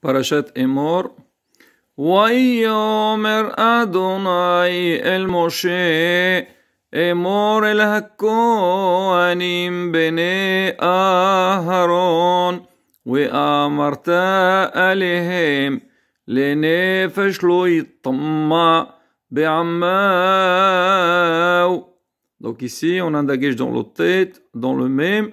Parachat Emor mort. Oya adonai el moshe, est mort el hakko anim aaron, oué a marta alehem, l'aîné fèchloï tamma, béammaou. Donc ici, on indagèche dans l'autre tête, dans le même.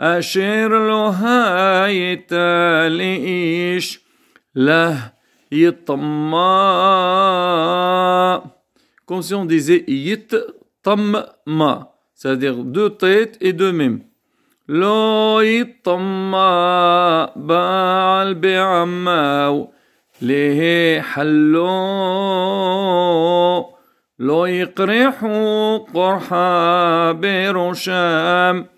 أشير هاي تاليش له يطمع Comme si on disait yit tam ma, c'est-à-dire deux têtes et deux لو يطمع بال بعماو ليه حلو لو يقرحو قرحا برشام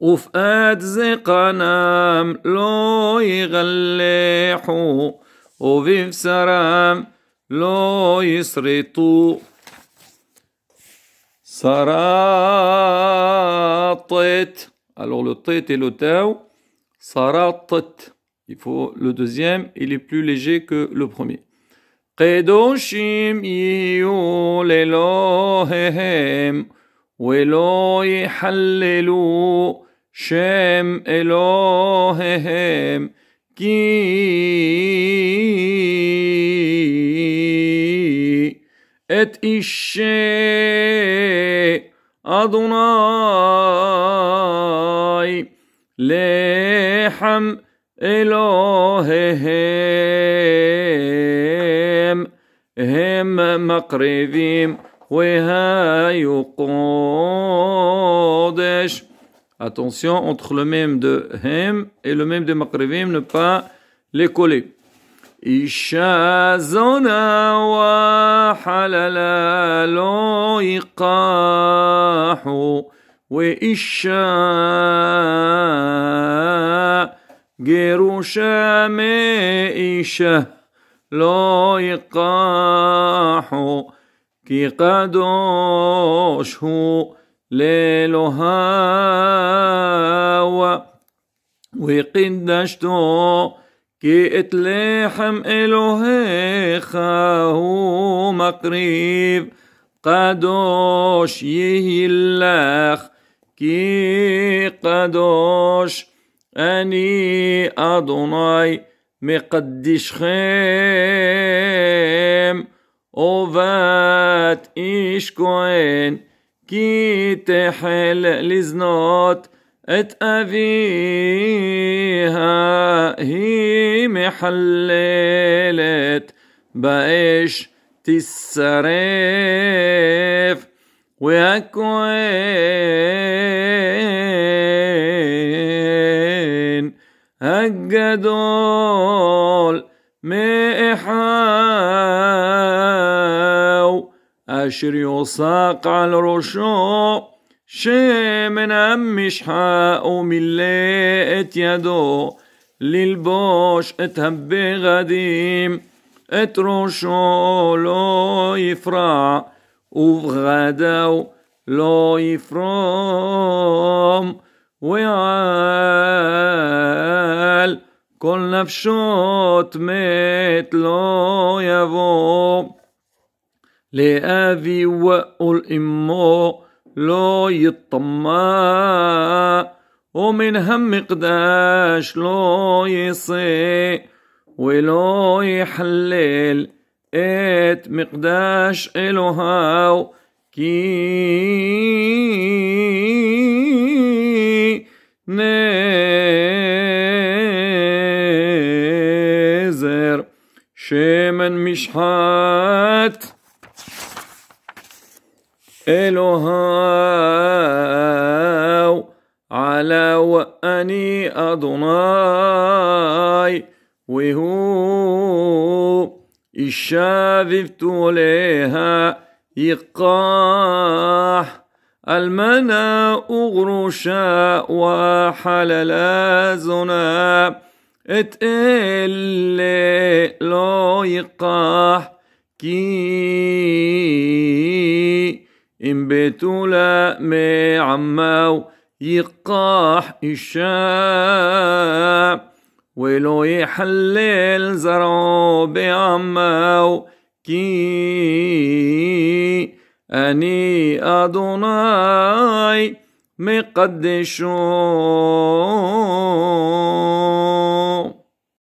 وفقد زقنام לא יגלחו, ובבשרם לא sarat Saratet. Alors le tet et le sarat Saratet. Il faut le deuxième, il est plus léger que le premier. Kedoshim yiyu lelohem. Welo hallelu. שם אלוהיהם כי את אישי אדוני לחם אלוהיהם הם מקריבים והיו קודש Attention, entre le même de Hem et le même de Makrivim, ne pas les coller. Isha zona wa halala lo iqahu WE isha gerusha me isha lo iqahu ki kadosh hu ليلها وقدشتو كي اتلحم إلهيخ هو مقريب قدوش يهي كي قدوش أني أدوناي خيم أوفات إيش كوين كي تحل لزنوت ات أبيها هي محللت بايش تسرف ويكوين هجدول محل אשר יוסק על ראשו, שמן המשחה ומילא את ידו, ללבוש את הבגדים, את ראשו לא יפרע, ובגדיו לא יפרום, ויעל כל נפשו מת לא יבוא. لآذي إمو لو يطمع ومن هم قداش لو يصي ولو يحلل مقداش מקדש كي نزر شمن مش משחק إلهاو على وأني أدناي وهو الشاذفت لها يقاح المنا أغرشا وحلل زنا اتقل لا يقاح كي إن لا مي عماو يقاح الشاب ولو يحلل زرعو بعماو كي أني أدوناي مقدشون